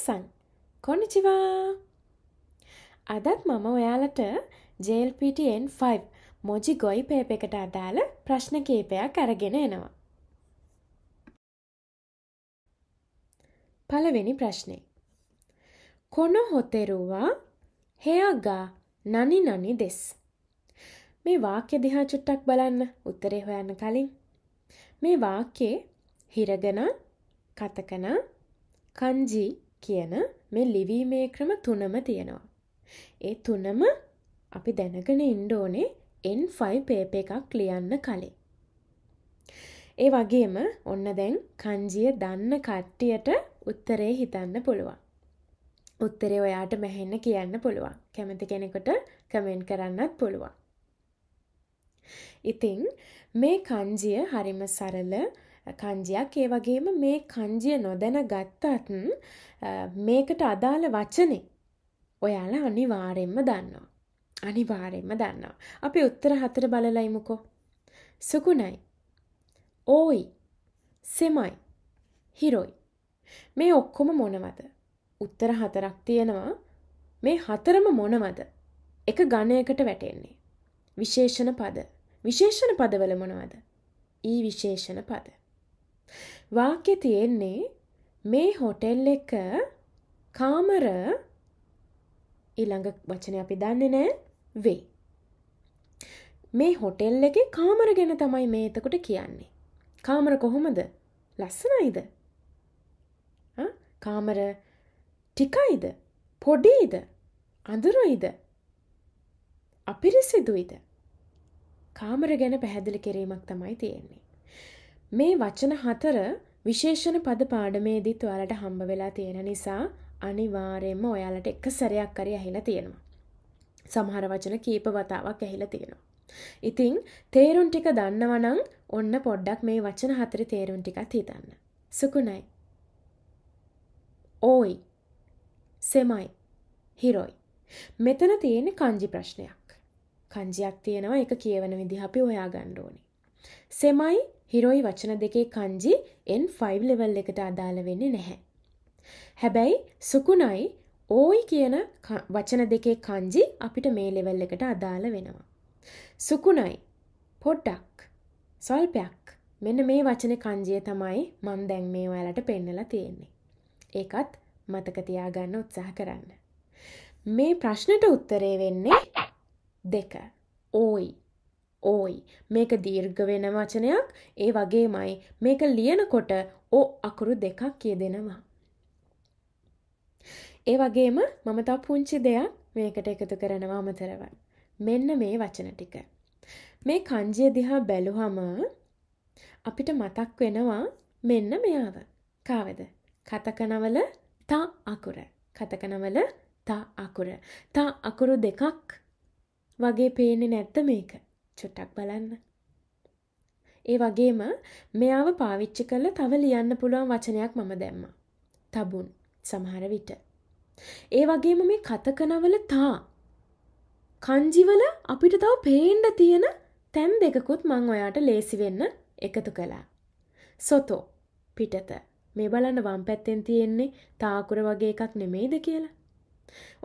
මිනසං කොනිචිවා අදත් මම ඔයාලට ජල්PTN5 මොජි ගොයි පේප එකට අදාළ ප්‍රශ්න කේපයක් අරගෙන එනවා පලවෙනි ප්‍රශ්නය කොන හොතෙරුවා හයාගා නනි නනි දෙස් මේ වාක්‍ය දිහා චුට්ටක් බලන්න උත්තරේ හොයන්න කලින් මේ වාක්‍යයේ හිරගන කතකන කංජී කියන මේ ලිවීමේ ක්‍රම තුනම තියෙනවා. ඒ තුනම අපි දැනගෙන ඉන්ඩෝනේ N5 පේප එකක් ලියන්න කලේ. ඒ වගේම ඔන්න දැන් කංජිය දන්න කට්ටියට උත්තරේ හිතන්න පුළුවන්. උත්තරේ ඔයාට මැහෙන්න කියන්න පුළුවන් කැමති කෙනෙකොට කමෙන්ට් කරන්නත් පුළුවන්. ඉතිං මේ කංජිය හරිම සරල කංජයක් ඒ වගේම මේ කංජිය නොදැන ගත්තත් මේකට අදාළ වචනේ ඔයාල අනිවාරෙන්ම දන්නවා. අනිවාරෙන්ම දන්නවා. අපි උත්තර හතර බලලයිමුකෝ. සුකුණයි ඕයි සෙමයි හිරොයි මේ ඔක්කොම මොනවද උත්තර හතරක් තියෙනවා මේ හතරම මොනවද එක ගණයකට වැටෙන්නේ විශේෂණ පද විශේෂණ පදවල මොනවද ඊ විශේෂණ පද වාක්‍ය තියෙන්නේ මේ හොටෙල් එක කාමර ඊළඟ වචනේ අපි දන්නේ නෑ වේ. මේ හොටෙල් එකේ කාමර ගැන තමයි මේ එතකොට කියන්නේ. කාමර කොහොමද? ලස්සනයිද? කාමර ටිකයිද? පොඩියිද? අඳුරුයිද? අපිරිසිදුයිද? කාමර ගැන පැහැදිලි කිරීමක් තමයි තියෙන්නේ. මේ වචන හතර විශේෂණ පද පාඩමේදීත් ඔයාලට හම්බ වෙලා තියෙන නිසා අනිවාර්යෙන්ම ඔයාලට එක සැරයක් හරි ඇහිලා තියෙනවා. සමහර වචන කීප වතාවක් ඇහිලා තියෙනවා. ඉතින් තේරුම් ටික දන්නවනම් ඔන්න පොඩ්ඩක් මේ වචන හතරේ තේරුම් ටිකත් හිතන්න. සුකුණයි. ඕයි. සෙමයි. හිරොයි. මෙතන තියෙන කංජි ප්‍රශ්නයක්. කංජියක් තියෙනවා ඒක කියවන විදිහ අපි හොයාගන්න ඕනේ. සෙමයි හිරෝයි වචන දෙකේ කංජි N5 ලෙවල් එකට අදාළ වෙන්නේ නැහැ. හැබැයි සුකුණයි ඕයි කියන වචන දෙකේ කංජි අපිට මේ ලෙවල් එකට අදාළ වෙනවා. සුකුණයි පොඩ්ඩක් සල්පයක් මෙන්න මේ වචන කංජය තමයි මන් දැන් මේ ඔයාලට පෙන්නලා තියෙන්නේ. ඒකත් මතක තියාගන්න උත්සාහ කරන්න. මේ ප්‍රශ්නට උත්තරේ වෙන්නේ දෙක. ඕයි ඕයි මේක දීර්ඝ වෙන වචනයක් ඒ වගේමයි මේක ලියනකොට ඕ අකුරු දෙකක් කියදෙනවා. ඒ වගේම මම තව පුංචි දෙයක් මේකට එකතු කරනවා අමතරව. මෙන්න මේ වචන ටික. මේ කංජිය දිහා බැලුවම අපිට මතක් වෙනවා මෙන්න මෙයාව. කාවද? කතකනවල තා අකුර. කතකනවල තා අකුර. තා අකුරු දෙකක් වගේ පේන්නේ නැත්ත මේක. චුට්ටක් බලන්න. ඒ වගේම මෙයාව පාවිච්චි කළ තව ලියන්න පුළුවන් වචනයක් මම දැම්ම. තබුන් සමහර විට. ඒ වගේම මේ කතකනවල තා. කංජිවල අපිට තව පේන්ඩ තියෙන තැන් දෙකකුත් මං ඔයාට ලේසි වෙන්න එකතු කළා. සොතෝ පිටත මේ බලන්න වම් පැත්තෙන් තියෙන්නේ තාකුර වගේ එකක් නෙමෙයිද කියලා.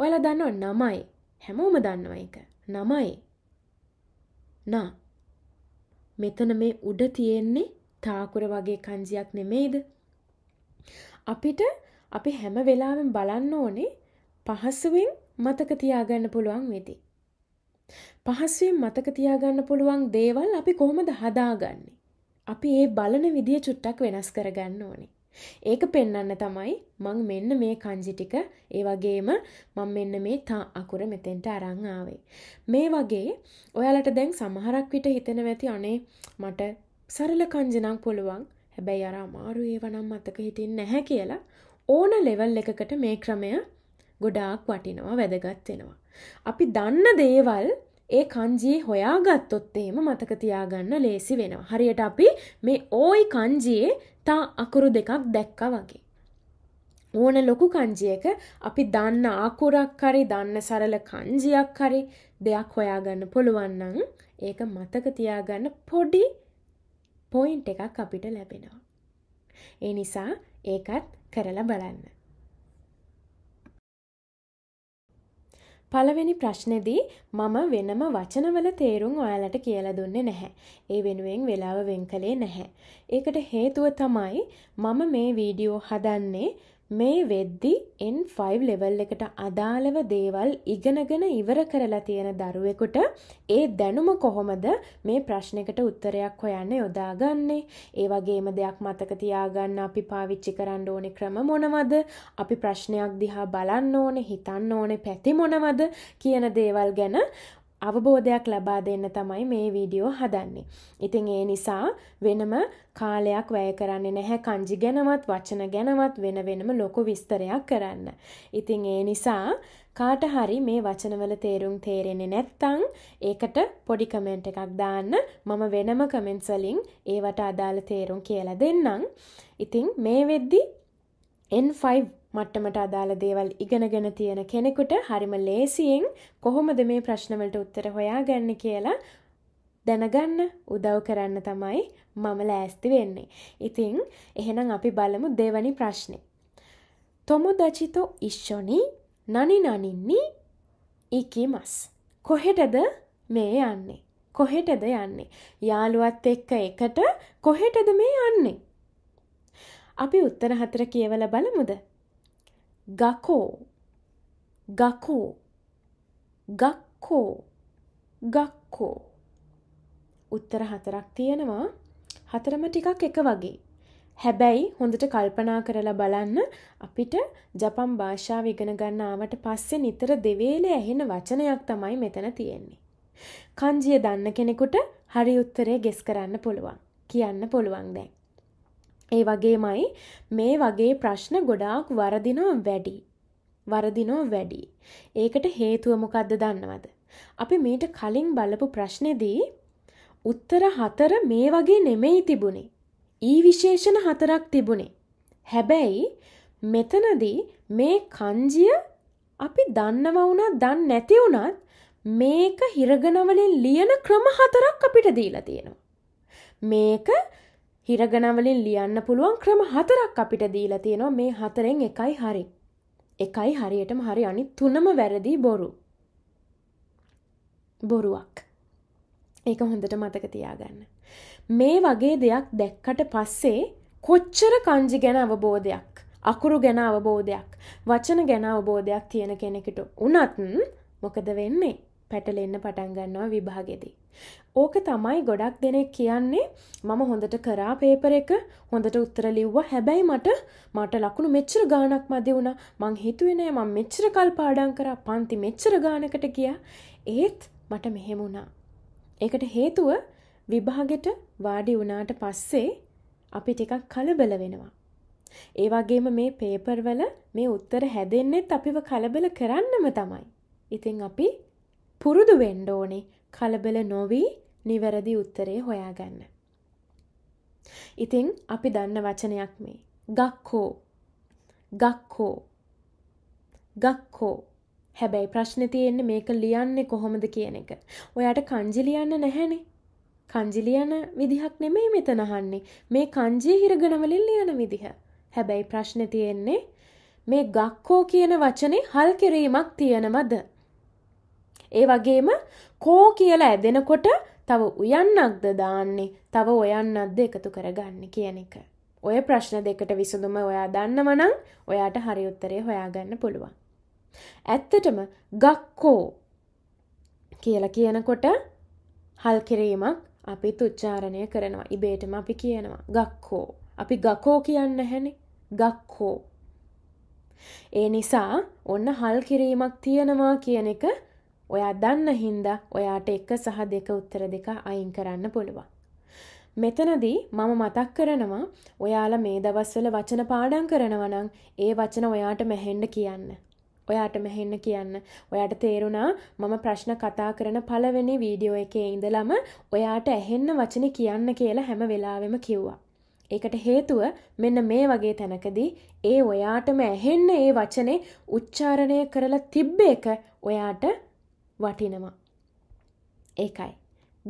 ඔයලා දන්නව නමයි හැමෝම දන්නව එක නමයි නා. මෙතන මේ උඩ තියෙන්නේ තාකුර වගේ කංජියක් නෙමෙයිද? අපිට අපි හැම වෙලාවෙන් බලන්න ඕනේ පහසුවෙන් මතක තියාගන්න පුළුවන් වෙදි. පහසුවෙන් මතක තියාගන්න පුළුවන් දේවල් අපි කොහොමද හදාගන්නේ? අපි ඒ බලන විදිය චුට්ටක් වෙනස් කරගන්න ඕනේ. ඒක පෙන්වන්න තමයි මං මෙන්න මේ කංජි ටික ඒ වගේම මං මෙන්න මේ තා අකුර මෙතෙන්ට අරන් ආවේ. මේ වගේ ඔයාලට දැන් සමහරක් විට හිතෙනවා ඇති අනේ මට සරල කංජි නම් පුළුවන්. හැබැයි අර අමාරු ඒවා නම් මතක හිටින්නේ නැහැ කියලා ඕන ලෙවල් එකකට මේ ක්‍රමය ගොඩාක් වටිනවා වැදගත් වෙනවා. අපි දන්න දේවල් ඒ කංජී හොයාගත්තොත් එහෙම මතක තියාගන්න ලේසි වෙනවා. හරියට අපි මේ ඕයි කංජියේ තා අකුරු දෙකක් දැක්කා වගේ. ඕන ලොකු කංජියක අපි දන්න ආකුරක් හරි දන්න සරල කංජියක් හරි දෙයක් හොයාගන්න පුළුවන්නන් ඒක මතක තියාගන්න පොඩි පොයින්් එකක් අපිට ලැබෙනවා. ඒ නිසා ඒකත් කරලා බලන්න. පළවෙනි ප්‍රශ්නෙදී මම වෙනම වචනවල තේරුම් ඔයාලට කියලා දුන්නේ නැහැ. ඒ වෙනුවෙන් වෙලාව වෙන් කළේ නැහැ. ඒකට හේතුව තමයි මම මේ වීඩියෝ හදන්නේ මේ වෙද්දි N5 ලෙවල් එකට අදාළව දේවල් ඉගෙනගෙන ඉවර කරලා තියෙන දරුවෙකුට ඒ දැනුම කොහොමද මේ ප්‍රශ්නකට උත්තරයක් හොයන්න යොදාගන්නේ ඒ වගේම දෙයක් මතක තියාගන්න අපි පාවිච්චි කරන්න ඕනේ ක්‍රම මොනවද අපි ප්‍රශ්නයක් දිහා බලන්න ඕනේ හිතන්න ඕනේ පැති මොනවද කියන දේවල් ගැන අවබෝධයක් ලබා දෙන්න තමයි මේ වීඩියෝ හදන්නේ. ඉතින් ඒ නිසා වෙනම කාලයක් වැය කරන්නේ නැහැ කංජි ගැනවත් වචන ගැනවත් වෙන වෙනම ලොකු විස්තරයක් කරන්න. ඉතින් ඒ නිසා කාට හරි මේ වචනවල තේරුම් තේරෙන්නේ නැත්තං ඒකට පොඩි කමෙන්ට් එකක් දාන්න මම වෙනම කමෙන්ට්ස් වලින් ඒවට අදාළ තේරුම් කියලා දෙන්නම්. ඉතින් මේ වෙද්දි N5 මට්ටමට අදාළ දේවල් ඉගෙනගෙන තියෙන කෙනෙකුට හරිම ලේසියෙන් කොහොමද මේ ප්‍රශ්නවලට උත්තර හොයාගන්න කියලා දැනගන්න උදව් කරන්න තමයි මම ලෑස්ති වෙන්නේ. ඉතින් එහෙනම් අපි බලමු දෙවැනි ප්‍රශ්නේ. තොමුදචිතෝ ඉෂ්ෂොනි නනි නනින්නි ඉකිමස්. කොහෙටද මේ යන්නේ? කොහෙටද යන්නේ? යාළුවත් එක්ක එකට කොහෙටද මේ යන්නේ? අපි උත්තර හතර කියවලා බලමුද? ගකෝ ගකෝ ගක්කෝ ගක්කෝ උත්තර හතරක් තියෙනවා හතරම ටිකක් එක වගේ හැබැයි හොඳට කල්පනා කරලා බලන්න අපිට ජපන් භාෂාව ඉගෙන ගන්න ආවට පස්සේ නිතර දෙවේලේ ඇහෙන වචනයක් තමයි මෙතන තියෙන්නේ. kanjiය දන්න කෙනෙකුට හරි උත්තරේ ගෙස් කරන්න පුළුවන්. කියන්න පුළුවන් දැන්. ඒ වගේමයි මේ වගේ ප්‍රශ්න ගොඩාක් වරදිනෝ වැඩි. වරදිනෝ වැඩි. ඒකට හේතුව මොකක්ද දන්නවද? අපි මීට කලින් බලපු ප්‍රශ්නේදී උත්තර හතර මේ වගේ නෙමෙයි තිබුණේ. ඊ විශේෂණ හතරක් තිබුණේ. හැබැයි මෙතනදී මේ කංජිය අපි දන්නව වුණත් දන්නේ නැති වුණත් මේක හිරගන වලින් ලියන ක්‍රම හතරක් අපිට දීලා තියෙනවා. මේක හිරගනවලින් ලියන්න පුළුවන් ක්‍රම හතරක් අපිට දීලා තියෙනවා මේ හතරෙන් එකයි හරි. එකයි හරියටම හරි අනි තුනම වැරදි බොරු. බොරුවක්. ඒක හොඳට මතක තියාගන්න. මේ වගේ දෙයක් දැක්කට පස්සේ කොච්චර කංජි ගැන අවබෝධයක් අකුරු ගැන අවබෝධයක් වචන ගැන අවබෝධයක් තියෙන කෙනෙකුට උනත් මොකද වෙන්නේ පැටලෙන්න පටන් ගන්නවා විභාගෙදී ඕක තමයි ගොඩක් දෙනෙක් කියන්නේ මම හොඳට කරා පේපර එක හොඳට උත්තර ලිව්වා හැබැයි මට මට ලකුණු මෙච්චර ගානක් මදි වුණා මං හිතුවේ නෑ මං මෙච්චර කල් පාඩම් කරා පන්ති මෙච්චර ගානකට ගියා ඒත් මට මෙහෙම වුණා ඒකට හේතුව විභාගෙට වාඩි වුණාට පස්සේ අපි ටිකක් කලබල වෙනවා ඒ වගේම මේ පේපර් වල මේ උත්තර හැදෙන්නෙත් අපිව කලබල කරන්නම තමයි ඉතින් අපි පුරුදු වෙන්න ඕනේ කලබල නොවී නිවැරදි උත්තරේ හොයාගන්න. ඉතිං අපි දන්න වචනයක් මේ ගක්කෝ ගක්කෝ ගක්කෝ හැබැයි ප්‍රශ්න තියෙන්න මේක ලියන්නේ කොහොමද කියන එක. ඔයාට කංජි ලියන්න නැහැනේ. කංජි ලියන විදිහක් නෙමෙයි මෙතන අහන්නේ. මේ කංජී හිරගණ වලින් ලියන විදිහ. හැබැයි ප්‍රශ්නේ තියෙන්නේ මේ ගක්කෝ කියන වචනේ හල් කිරීමක් තියෙනවද? ඒ වගේම කෝ කියලා ඇදෙනකොට තව උයන්නක්ද දාන්නේ තව ඔයන්නක්ද එකතු කරගන්න කියන එක. ඔය ප්‍රශ්න දෙකට විසඳුම ඔයා දන්නවනම් ඔයාට හරි උත්තරේ හොයාගන්න පුළුවන්. ඇත්තටම ගක්කෝ කියලා කියනකොට හල් කිරීමක් අපි තුච්චාරණය කරනවා ඉබේටම අපි කියනවා ගක්කෝ අපි ගකෝ කියන්න හැනෙ ගක්කෝ ඒ නිසා ඔන්න හල් කිරීමක් තියෙනවා කියන එක ඔයා දන්න හින්දා ඔයාට එක සහ දෙක උත්තර දෙක අයින් කරන්න පුළුවන්. මෙතනදී මම මතක් කරනවා ඔයාලා මේ දවස්වල වචන පාඩම් කරනවා නම් ඒ වචන ඔයාට මෙහෙන්න කියන්න. ඔයාට මෙහෙන්න කියන්න. ඔයාට තේරුණා මම ප්‍රශ්න කතා කරන පළවෙනි වීඩියෝ එකේ ඉඳලම ඔයාට ඇහෙන්න වචනේ කියන්න කියලා හැම වෙලාවෙම කිව්වා. ඒකට හේතුව මෙන්න මේ වගේ තැනකදී ඒ ඔයාටම ඇහෙන්න ඒ වචනේ උච්චාරණය කරලා තිබ්බ එක ඔයාට වටිනවා. ඒකයි.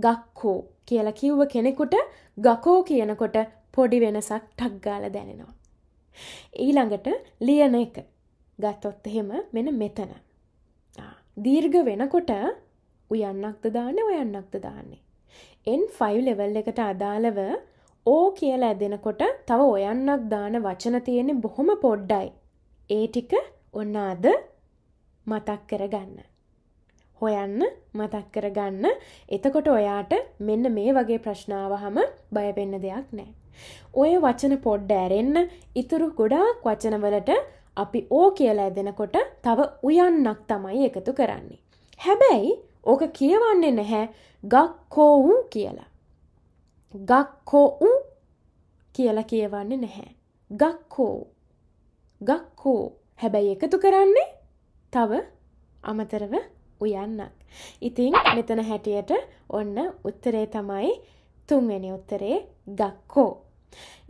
ගක්කෝ කියල කිව්ව කෙනෙකුට ගකෝ කියනකොට පොඩි වෙනසක් ටක්ගාල දැනෙනවා. ඊළඟට ලියන එක ගත්තොත් එහෙම මෙන මෙතන. දීර්ග වෙනකොට උයන්නක්ද දාන්න ඔයන්නක්ද දාන්නේ. N5 ලෙවල් එකට අදාළව ඕ කියලා ඇදෙනකොට තව ඔයන්නක් දාන වචන තියෙන්නේ බොහොම පොඩ්ඩයි. ඒ ටික ඔන්න අද මතක් කරගන්න. හොයන්න මතක් කරගන්න එතකොට ඔයාට මෙන්න මේ වගේ ප්‍රශ්නාවහම බයවෙන්න දෙයක් නෑ. ඔය වචන පොඩ්ඩ ඇරෙන්න ඉතුරු ගොඩාක් වචනවලට අපි ඕ කියලා ඇදෙනකොට තව උයන්නක් තමයි එකතු කරන්නේ. හැබැයි ඕක කියවන්නේ නැහැ ගක්කෝවු කියලා. ගක්කෝඋ කියලා කියවන්නේ නැහැ. ගක්කෝ ගක්කෝ හැබැයි එකතු කරන්නේ තව අමතරව උයන්නක්. ඉතිං මෙතන හැටියට ඔන්න උත්තරේ තමයි තුන්වැනි උත්තරේ ගක්කෝ.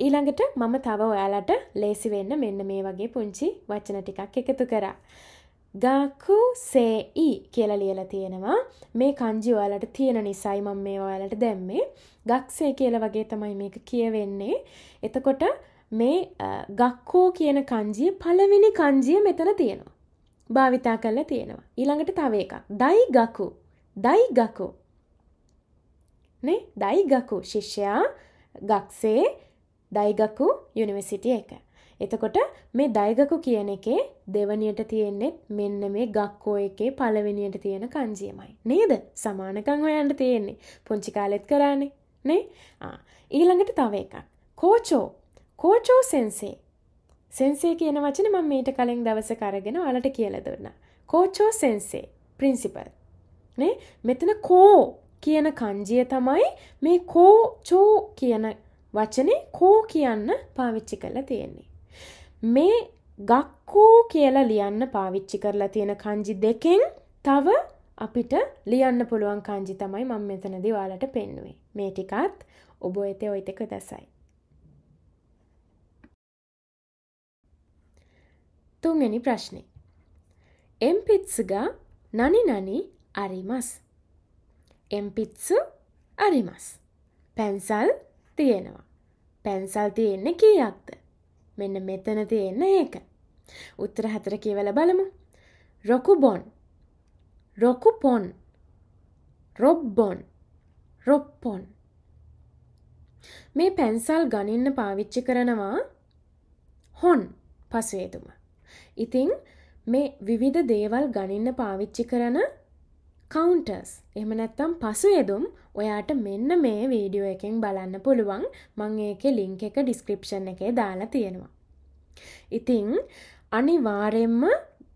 ඊළඟට මම තව ඔයාලට ලේසි වෙන්න මෙන්න මේ වගේ පුංචි වචන ටිකක් එකතු කරා. ගාකු සේයි කියලා ලියලා තියෙනවා මේ කංජි ඔයාලට තියෙන නිසයි මම මේ ඔයාලට දැම්මේ ගක්සේ කියලා වගේ තමයි මේක කියවෙන්නේ එතකොට මේ ගක්කෝ කියන කංජිය පළවෙනි කංජිය මෙතන තියෙනවා භාවිතා කරලා තියෙනවා. ඊළඟට තව එකක්. දයි ගකු. දයි ගකු. නේ? දයි ගකු ශිෂ්‍යයා ගක්සේ දයිගකු යුනිවර්සිටි එක. එතකොට මේ දයිගකු කියන එකේ දෙවනියට තියෙන්නේත් මෙන්න මේ ගක්කෝ එකේ පළවෙනියට තියෙන කංජියමයි. නේද? සමානකම් හොයන්න තියෙන්නේ. පුංචි කාලෙත් කරානේ. නේ? ආ ඊළඟට තව එකක්. කෝචෝ. කෝචෝ සෙන්සේ. සෙන්සේ කියන වචන මම මීට කලින් දවසක අරගෙන ඔයාලට කියලා දුන්නා. කෝචෝ සෙන්සේ ප්‍රින්සිපල්. නේ? මෙතන කෝ කියන කංජිය තමයි මේ කෝචෝ කියන වචනේ කෝ කියන්න පාවිච්චි කරලා තියෙන්නේ. මේ ගක්කෝ කියලා ලියන්න පාවිච්චි කරලා තියෙන කංජි දෙකෙන් තව අපිට ලියන්න පුළුවන් කංජි තමයි මම මෙතනදී ඔයාලට පෙන්වුවේ. මේ ටිකත් ඔබ ඔයතේ ඔයිතක දැසයි. තුන්වැනි ප්‍රශ්නය. එම්පිත්සුගා නනිනනි අරිමස්. එම්පිත්සු අරිමස්. පැන්සල් තියෙනවා. පැන්සල් තියෙන්න කීයක්ද. මෙන්න මෙතන තියෙන්න ඒක. උත්තර හතර කියවල බලමු. රොකුබොන් රොකුපොන් රොබ්බොන් රොප්පොන් මේ පැන්සල් ගනින්න පාවිච්චි කරනවා හොන් පසේතුම ඉතිං මේ විවිධ දේවල් ගණන්න පාවිච්චි කරන කවන්ටර්ස් එම නැත්තම් පසු එදුම් ඔයාට මෙන්න මේ වීඩියෝ එකෙන් බලන්න පුළුවන් මං ඒක ලිංක එක ඩිස්ක්‍රිප්ෂන් එකේ දාලා තියෙනවා. ඉතිං අනිවාරෙන්ම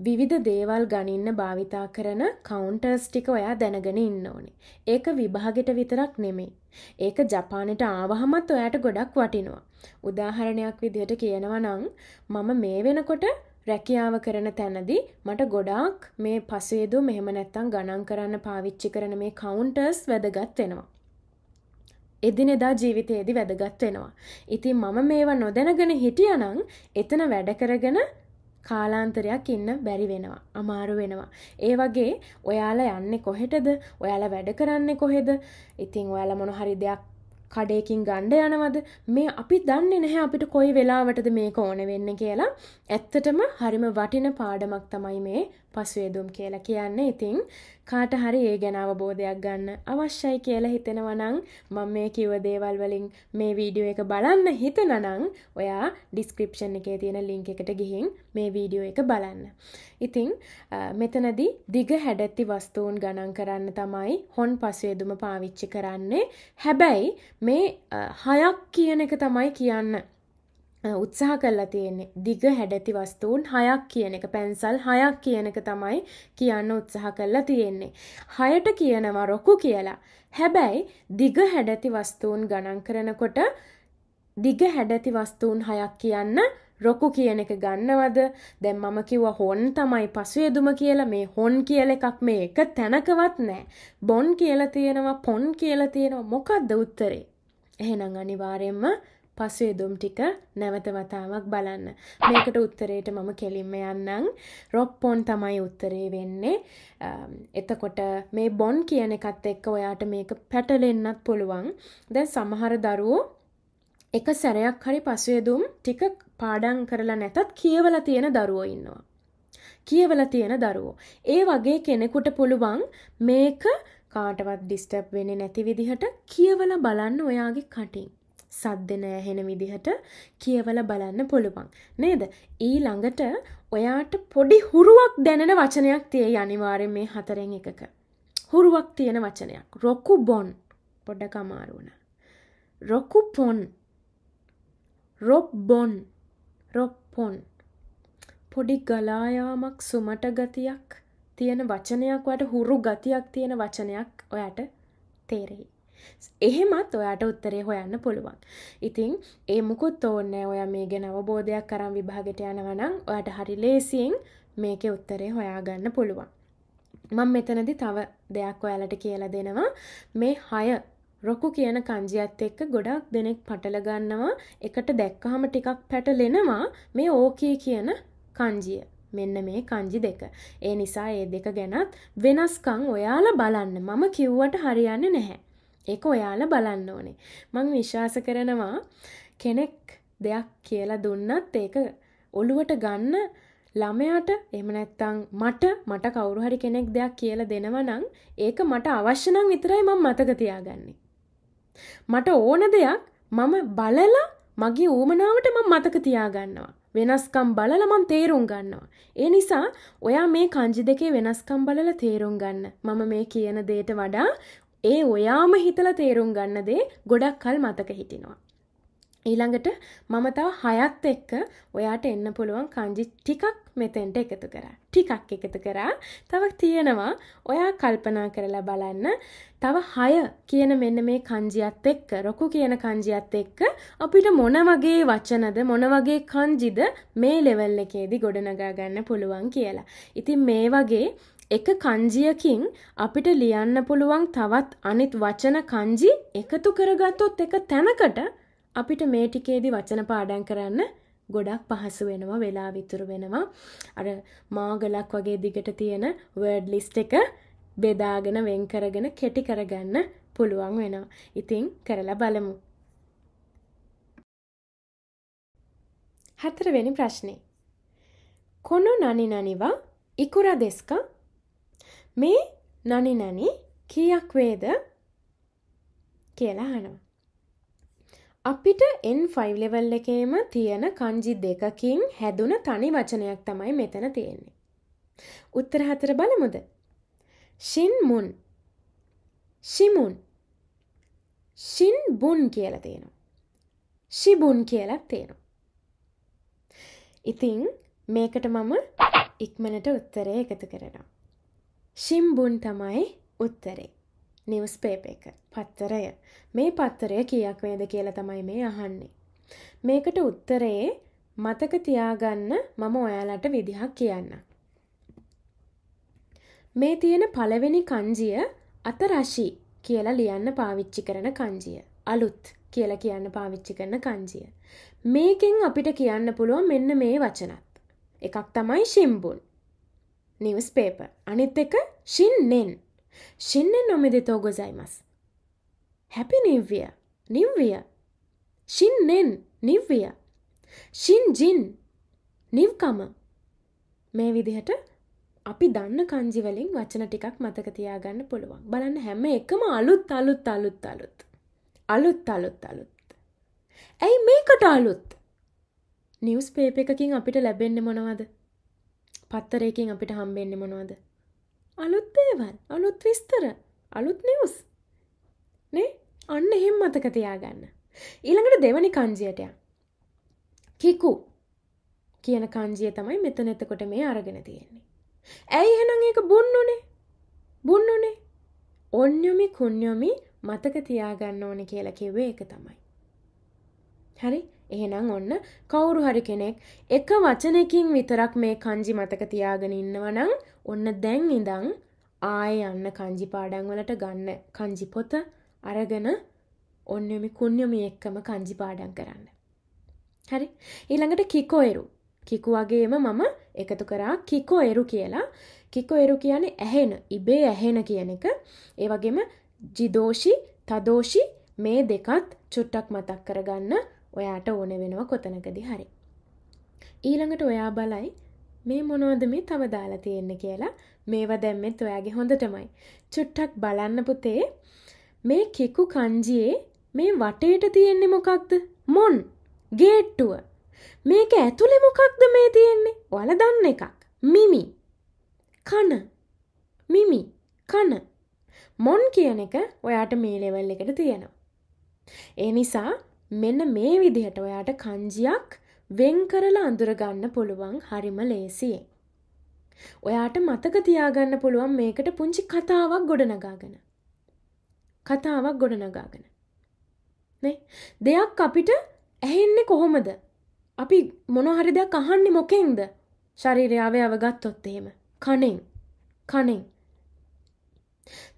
විවිධ දේවල් ගනින්න භාවිතා කරන කවුන්ටර්ස් ටික ඔයා දැනගෙන ඉන්න ඕනේ. ඒක විභාගෙට විතරක් නෙමෙයි. ඒක ජපානෙට ආවහමත් ඔයාට ගොඩක් වටිනවා. උදාහරණයක් විදිහට කියනවා නම් මම මේ වෙනකොට රැකියාව කරන තැනදී මට ගොඩාක් මේ පසේදු මෙහෙම නැත්තං ගණන් කරන්න පාවිච්චි කරන මේ කවුන්ටර්ස් වැදගත් වෙනවා. එදිනෙදා ජීවිතයේදි වැදගත් වෙනවා. ඉතින් මම මේවා නොදැනගෙන හිටියනං එතන වැඩකරගෙන කාලාන්තරයක් ඉන්න බැරි වෙනවා අමාරු වෙනවා ඒ වගේ ඔයාලා යන්නේ කොහෙටද ඔයාලා වැඩ කරන්නේ කොහෙද ඉතින් ඔයාලා මොන හරි දෙයක් කඩයකින් ගණ්ඩ යනවද මේ අපි දන්නේ නැහැ අපිට කොයි වෙලාවටද මේක ඕන වෙන්න කියලා ඇත්තටම හරිම වටින පාඩමක් තමයි මේ පසුවේදුම් කියලා කියන්න ඉතිං කාට හරි ඒ ගැන අවබෝධයක් ගන්න අවශ්‍යයි කියලා හිතෙනවනං මම මේ කිව දේවල් වලින් මේ වීඩියෝ එක බලන්න හිතනනං ඔයා ඩිස්ක්‍රිප්ෂන් එකේ තියෙන ලිංක එකට ගිහින් මේ වීඩියෝ එක බලන්න. ඉතිං මෙතනදි දිග හැඩැත්ති වස්තුූන් ගණන් කරන්න තමයි හොන් පසුවේදුම පාවිච්චි කරන්නේ හැබැයි මේ හයක් කියන එක තමයි කියන්න උත්සාහ කරලා තියෙන්නේ දිග හැඩැති වස්තුූන් හයක් කියන එක පැන්සල් හයක් කියනක තමයි කියන්න උත්සාහ කරලා තියෙන්නේ. හයට කියනවා රොකු කියලා. හැබැයි දිග හැඩැති වස්තුූන් ගණන් කරනකොට දිග හැඩැති වස්තුූන් හයක් කියන්න රොකු කියන එක ගන්නවද දැම් මම කිව හොන් තමයි පසු යදුම කියලා මේ හොන් කියල එකක් මේ එක තැනකවත් නෑ. බොන් කියල තියෙනවා පොන් කියල තියෙනවා මොකක්ද උත්තරේ. එහෙනම් අනිවාරයෙන්ම පසු එදුම් ටික නැවත වතාවක් බලන්න. මේකට උත්තරයට මම කෙලින්ම යන්නම්. රොප්පොන් තමයි උත්තරේ වෙන්නේ. එතකොට මේ බොන් කියන එකත් එක්ක ඔයාට මේක පැටලෙන්නත් පුළුවන්. දැන් සමහර දරුවෝ එක සැරයක් හරි පසුයදුම් ටික පාඩම් කරලා නැතත් කියවලා තියෙන දරුවෝ ඉන්නවා. කියවලා තියෙන දරුවෝ. ඒ වගේ කෙනෙකුට පුළුවන් මේක කාටවත් ඩිස්ටර්බ් වෙන්නේ නැති විදිහට කියවලා බලන්න ඔයාගේ කටින්. සද්ද නෑහෙන විදිහට කියවල බලන්න පුළුවන්. නේද? ඊළඟට ඔයාට පොඩි හුරුවක් දැනෙන වචනයක් තියෙයි අනිවාර්යෙන් මේ හතරෙන් එකක. හුරුවක් තියෙන වචනයක්. රොකු බොන් පොඩ්ඩක් අමාරු වුණා. රොකු පොන් රොබ්බොන් රොප්පොන් පොඩි ගලායාමක් සුමට ගතියක් තියෙන වචනයක් වට හුරු ගතියක් තියෙන වචනයක් ඔයාට තේරෙයි එහෙමත් ඔයාට උත්තරේ හොයන්න පුළුවන්. ඉතින් ඒ මුකුත් ඕන්න ඔය මේ ගැනව බෝධයක් කරම් විභාගට යනවනම් ඔයාට හරි ලේසියෙන් මේක උත්තරේ හොයාගන්න පුළුවන්. මං මෙතනදි තව දෙයක් ඔයාලට කියලා දෙනවා මේ හය රොකු කියන කංජියත් එක්ක ගොඩක් දෙනෙක් පටලගන්නවා එකට දැක්කහම ටිකක් පැටලෙනවා මේ ඕකී කියන කංජිය මෙන්න මේ කංජි දෙක ඒ නිසා ඒ දෙක ගැනත් වෙනස්කං ඔයාලා බලන්න මම කිව්වට හරියන්න නැහැ ඒක ඔයාල බලන්න ඕනේ මං විශ්වාස කරනවා කෙනෙක් දෙයක් කියලා දුන්නත් ඒක ඔළුවට ගන්න ළමයාට එහෙම නැත්තං මට මට කවුරු හරි කෙනෙක් දෙයක් කියලා දෙනවා නම් ඒක මට අවශ්‍ය නම් විතරයි මම මතක තියාගන්නේ මට ඕන දෙයක් මම බලලා මගේ ඌමනාවට මම මතක තියාගන්නවා වෙනස්කම් බලල මං තේරුම් ගන්නවා. ඒ නිසා ඔයා මේ කංජි දෙකේ වෙනස්කම් බලල තේරුම් ගන්න. මම මේ කියන දේට වඩා ඒ ඔයාම හිතල තේරුම් ගන්න දේ ගොඩක් කල් මතක හිටිනවා. ඊළඟට මම තව හයත් එක්ක ඔයාට එන්න පුළුවන් කංජි ටිකක් මෙතෙන්ට එකතු කරා. ටිකක් එකතු කරා. තව තියෙනවා ඔයා කල්පනා කරලා බලන්න. තව හය කියන මෙන්න මේ කංජියත් එක්ක රොකු කියන කංජියත් එක්ක අපිට මොන වගේ වචනද මොන වගේ කංජිද මේ ලෙවල් එකේදී ගොඩනගා ගන්න පුළුවන් කියලා. ඉතින් මේ වගේ එක කංජියකින් අපිට ලියන්න පුළුවන් තවත් අනිත් වචන කංජි එකතු කරගත්තොත් එක තැනකට අපිට මේ ටිකේදී වචන පාඩම් කරන්න ගොඩක් පහසු වෙනවා වෙලා විතුරු වෙනවා අර මාගලක් වගේ දිගට තියෙන වර්ඩ් ලිස්ට් එක බෙදාගෙන වෙන් කරගෙන කෙටි කරගන්න පුළුවන් වෙනවා. ඉතින් කරලා බලමු. හතරවෙනි ප්‍රශ්නේ. කොනො නනි නනිවා ඉකුරා දෙස්කා මේ නනි නැනි කීයක් වේද කියලා හනවා. අපිට N5 ලෙවල් එකේම තියෙන කංජි දෙකකින් හැදුන තනි වචනයක් තමයි මෙතන තියෙන්නේ. උත්තර හතර බලමුද? ෂින්මුන් ෂිමුන් ෂින්බුන් කියලා තියෙනවා. ෂිබුන් කියලා තියෙනවා. ඉතින් මේකට මම ඉක්මනට උත්තරය එකතු කරනවා. ශිම්බුන් තමයි උත්තරේ. නිවස් පේප එක පත්තරය මේ පත්තරය කියක් වේද කියලා තමයි මේ අහන්නේ. මේකට උත්තරයේ මතක තියාගන්න මම ඔයාලට විදිහක් කියන්න. මේ තියෙන පළවෙනි කංජිය අතරශි කියලා ලියන්න පාවිච්චි කරන කංජිය අලුත් කියලා කියන්න පාවිච්චි කරන කංජිය. මේකෙන් අපිට කියන්න පුළුවන් මෙන්න මේ වචනත්. එකක් තමයි ශිම්බුන් ニュースペーパー අනිත් එක 新年新年おめでとうございます Happy New Year New Year 新年 New Year 新人 නිව්කම මේ විදිහට අපි දන්න කංජිවලින් වචන ටිකක් මතක තියාගන්න පුළුවන් බලන්න හැම එකම අලුත් අලුත් අලුත් අලුත් අලුත් අලුත් අලුත් ඇයි මේකට අලුත් නිවස් පේප එකකින් අපිට ලැබෙන්න මොනවද පත්තරයකින් අපිට හම්බෙන්න මොනවද. අලුත්තේවන් අලුත් විස්තර අලුත් නිවස් නේ අන්න එහෙම් මතක තියාගන්න. ඊළඟට දෙවනි කංජියටය. කිකු කියන කංජිය තමයි මෙතන එතකොට මේ අරගෙන තියෙන්නේ. ඇයි එහෙනම් ඒක බොන්නුනේ බොන්නුනේ ඔන්යොමි කුන්යොමි මතක තියාගන්න ඕන කියලා කිව්වේ ඒක තමයි. හරි එහෙනම් ඔන්න කවුරු හරි කෙනෙක් එක වචනකින් විතරක් මේ කංජි මතක තියාගෙන ඉන්නවනම් ඔන්න දැන් ඉඳං ආය යන්න කංජි පාඩන් වලට ගන්න කංජි පොත අරගෙන ඔන්නමි කුණ්‍යමි එක්කම කංජි පාඩන් කරන්න. හරි ඊළඟට කිකෝයරු කිකුවගේම මම එකතු කරා කිකෝයරු කියලා කිකෝයරු කියන ඇහෙන ඉබේ ඇහෙන කියන එක ඒ වගේම ජිදෝෂි තදෝෂි මේ දෙකත් චුට්ටක් මතක් කරගන්න ඔයාට ඕන වෙනවා කොතනකදි හරි. ඊළඟට ඔයා බලයි මේ මොනෝදම තව දාලා තියෙන්න කියලා මේවා දැම්මෙත් ඔයාගේ හොඳටමයි. චුට්ටක් බලන්න පුතේ මේ කිකු කංජයේ මේ වටේට තියෙන්නේ මොකක්ද මොන් ගේට්ටුව මේක ඇතුළෙ මොකක්ද මේ තියෙන්නේ වල දන්න එකක් මිමි කන මිමි කන මොන් කියන එක ඔයාට මේ ලෙවල් එකට තියෙනවා. ඒ නිසා මෙන්න මේ විදිහට ඔයාට කංජියක් වෙන් කරලා අඳුරගන්න පුළුවන් හරිම ලේසියෙන්. ඔයාට මතක තියාගන්න පුළුවන් මේකට පුංචි කතාවක් ගොඩනගාගෙන. කතාවක් ගොඩනගාගෙන. දෙයක් අපිට ඇහෙන්නේ කොහොමද අපි මොනහරි දෙයක් අහන්නේ මොකෙන්ද ශරීරයාවේ අවගත්තොත් එහෙම කණෙන් කණෙන්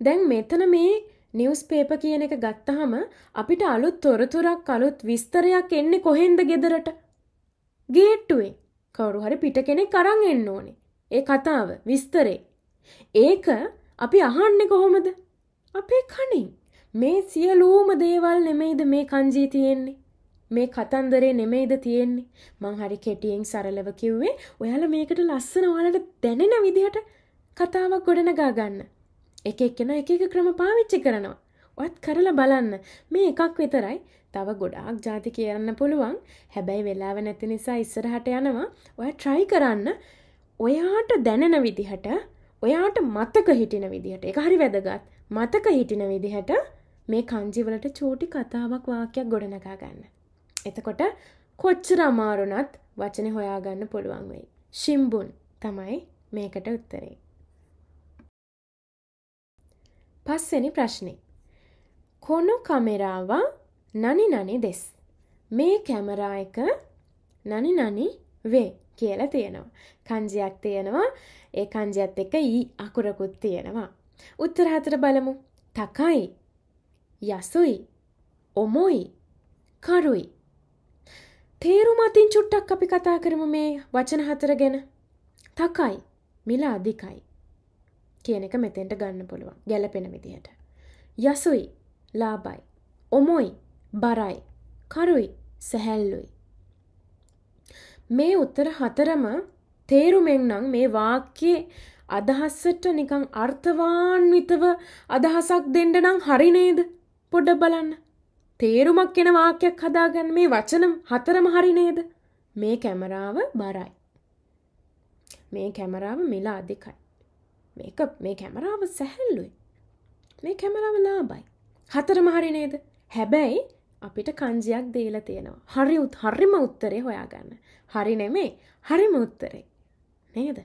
දැන් මෙතන මේ නිවස් පේප කියන එක ගත්තහම අපිට අලුත් තොරතුරක් අලුත් විස්තරයක් එන්නේ කොහෙන්ද ගෙදරට. ගේට්ටුවේ කවරු හරි පිට කෙනෙක් කරන් එන්න ඕනේ. ඒ කතාව විස්තරේ. ඒක අපි අහන්නේ කොහොමද? අපේ කණින්. මේ සියලූම දේවල් නෙමෙයිද මේ කංජී තියෙන්නේ. මේ කතන්දරේ නෙමෙයිද තියෙන්නේ. මං හරි කෙටියෙන් සරලව කිව්වේ ඔයාලා මේකට ලස්සන ඔයාලට දැනෙන විදිහට කතාවක් ගොඩනගා ගන්න. එක එක්කෙන එක එක ක්‍රම පාවිච්චි කරනවා. ඔත් කරලා බලන්න මේ එකක් විතරයි තව ගොඩාක් ජාති කියන්න පුළුවන් හැබැයි වෙලාව නැති නිසා ඉස්සරහට යනවා ඔය ට්‍රයි කරන්න ඔයාට දැනෙන විදිහට ඔයාට මතක හිටින විදිහට එක හරි වැදගත් මතක හිටින විදිහට මේ කංජිවලට චූටි කතාවක් වාකයක් ගොඩනකා ගන්න. එතකොට කොච්චර අමාරුණත් වචන හොයාගන්න පුළුවන් වෙයි. ශිම්බුන් තමයි මේකට උත්තරේ. පස්වෙනි ප්‍රශ්නේ. කොණු කමරාව නනි නනි දෙස්. මේ කැමරා එක නනි නනි වේ කියලා තියෙනවා. කංජයක් තියෙනවා. ඒ කංජයත් එක්ක ඊ අකුරකුත් තියෙනවා. උත්තර හතර බලමු. තකයි. යසුයි. ඔමොයි. කරුයි. තේරුම අතින් චුට්ටක් අපි කතා කරමු මේ වචන හතර ගැන. තකයි. මිල අධිකයි. කියන එක මෙතෙන්ට ගන්න පුළුවන් ගැලපෙන විදිහට. යසුයි ලාබයි ඔමොයි බරයි කරුයි සැහැල්ලුයි. මේ උත්තර හතරම තේරුමෙන් නම් මේ වාක්‍යයේ අදහස්සට නිකං අර්ථවාන්විතව අදහසක් දෙන්න නම් හරි නේද? පොඩ බලන්න. තේරුමක් වෙන වාක්‍යයක් හදාගන්න මේ වචන හතරම හරි නේද? මේ කැමරාව බරයි. මේ කැමරාව මිල අධිකයි. මේක මේ කැමරාව සැහැල්ලුයි. මේ කැමරාව ලාබයි. හතරම හරි නේද හැබැයි අපිට කංජයක් දේල තියෙනවා. හරි උත් හරිම උත්තරේ හොයාගන්න. හරි නෙමේ හරිම උත්තරේ. නේද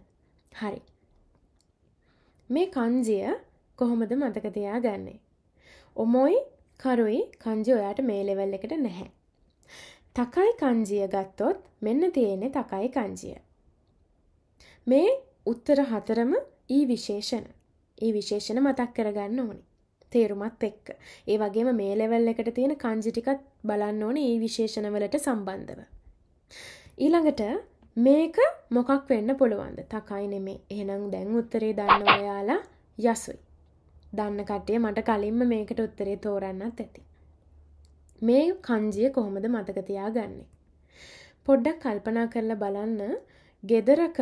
හරි. මේ කංජය කොහොමද මතක තියා ගන්නේ. ඔමොයි කරුයි කංජි ඔයාට මේ ලෙවල් එකට නැහැ. තකයි කංජිය ගත්තොත් මෙන්න තියෙන්නේ තකයි කංජිය. මේ උත්තර හතරම ඊ විශේෂණ ඒ විශේෂණ මතක් කරගන්න ඕනි තේරුමත් එක්ක ඒ වගේම මේ ලෙවල් එකට තියෙන කංජිටිකත් බලන්න ඕන ඒ විශේෂණවලට සම්බන්ධව ඊළඟට මේක මොකක් වෙන්න පුළුවන්ද තකයි නෙමේ එහෙනම් දැන් උත්තරේ දන්න ඔයාලා යසුයි දන්න කටේ මට කලින්ම මේකට උත්තරේ තෝරන්නත් ඇති මේ කංජිය කොහොමද මතකතියා ගන්නේ පොඩ්ඩක් කල්පනා කරලා බලන්න ගෙදරක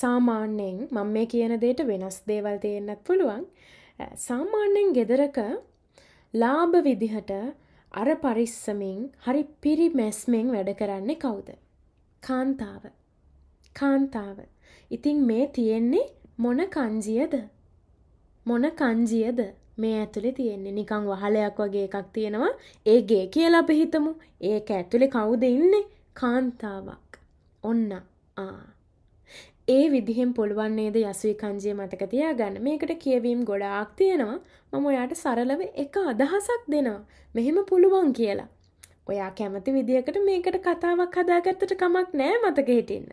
සාමාන්‍යයෙන් මම මේ කියන දේට වෙනස් දේවල් තියෙන්නත් පුළුවන් සාමාන්‍යයෙන් ගෙදරක ලාභ විදිහට අර පරිස්සමින් හරි පිරිමැස්මෙන් වැඩ කරන්නේ කවුද කාන්තාව කාන්තාව ඉතින් මේ තියෙන්නේ මොන කංජියද මොන කංජියද මේ ඇතුළේ තියෙන්නේ නිකං වහලයක් වගේ එකක් තියෙනවා ඒගේ කියලා අපි හිතමු ඒක ඇතුළේ කවුද ඉන්නේ කාන්තාවක් ඔන්න ආ ඒ විදිහෙන් පුළුවන් නේද යසුයි කංජය මතක තියාගන්න මේකට කියවීම් ගොඩාක් තියෙනවා මම ඔයාට සරලව එක අදහසක් දෙනවා මෙහෙම පුළුවන් කියලා. ඔයා කැමති විදිහකට මේකට කතාවක් හදාගත්තට කමක් නෑ මතක හිටින්න.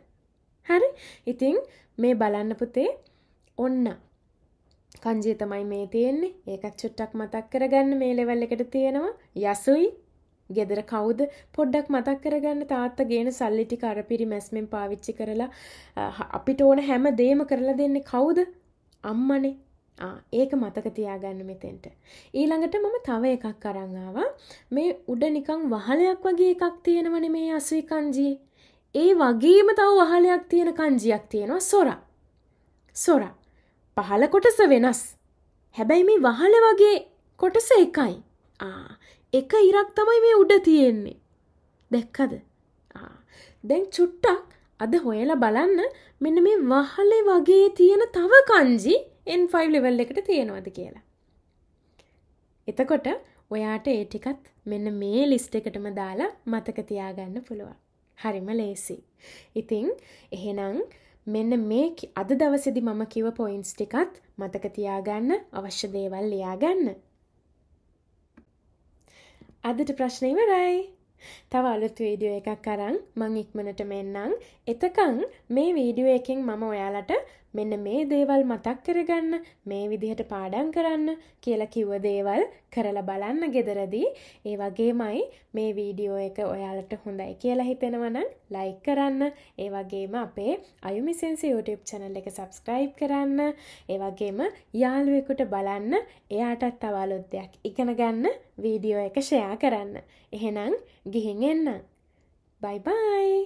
හරි ඉතිං මේ බලන්න පුතේ ඔන්න කංජය තමයි මේ තියෙන්නේ ඒකත් චුට්ටක් මතක් කරගන්න මේ ලෙවල් එකට තියෙනවා යසුයි ගෙදර කවුද පොඩ්ඩක් මතක් කරගන්න තාත්තා ගේන සල්ලිටි කරපිරි මැස්මෙන් පාවිච්චි කරලා අපිට ඕන හැම දේම කරලා දෙන්නේ කවුද අම්මනේ ඒක මතක තියාගන්න මෙතෙන්ට ඊළඟට මම තව එකක් කරංආවා මේ උඩ නිකං වහලයක් වගේ එකක් තියෙනවන මේ අස්වි කංජී ඒ වගේම තව වහලයක් තියෙන කංජියක් තියෙනවා සොර සොර පහල කොටස වෙනස් හැබැයි මේ වහල වගේ කොටස එකයි ආ එක ඉරක් තමයි මේ උඩ තියෙන්නේ. දැක්කද? දැන් චුට්ටක් අද හොයලා බලන්න මෙන්න මේ වහලේ වගේ තියෙන තව කංජි N5 ලෙවල් එකට තියෙනවද කියලා. එතකොට ඔයාට ඒ ටිකත් මෙන්න මේ ලිස්ට් එකටම දාලා මතක තියාගන්න පුළුවන්. හරිම ලේසි. ඉතින් එහෙනම් මෙන්න මේ අද දවසේදී මම කිව පොයින්ට්ස් ටිකත් මතක තියාගන්න අවශ්‍ය දේවල් ලියාගන්න. අදට ප්‍රශ්නය වරයි. තව අලුත් වීඩියෝ එකක් කරන්න මං ඉක්මනට මෙන්නම් එතකං මේ වීඩියෝ එකෙන් මම ඔයාලට මෙන්න මේ දේවල් මතක් කරගන්න මේ විදිහට පාඩම් කරන්න කියලා කිව්ව දේවල් කරලා බලන්න ගෙදරදී ඒ වගේමයි මේ වීඩියෝ එක ඔයාලට හොඳයි කියලා හිතෙනවනම් ලයික් කරන්න ඒ වගේම අපේ අයුමිසෙන්ස YouTube channel එක subscribe කරන්න ඒ වගේම යාළුවෙකුට බලන්න එයාටත් තව අලුත් දෙයක් ඉගෙන ගන්න වීඩියෝ එක ෂෙයා කරන්න එහෙනම් ගිහින් එන්න බයි බයි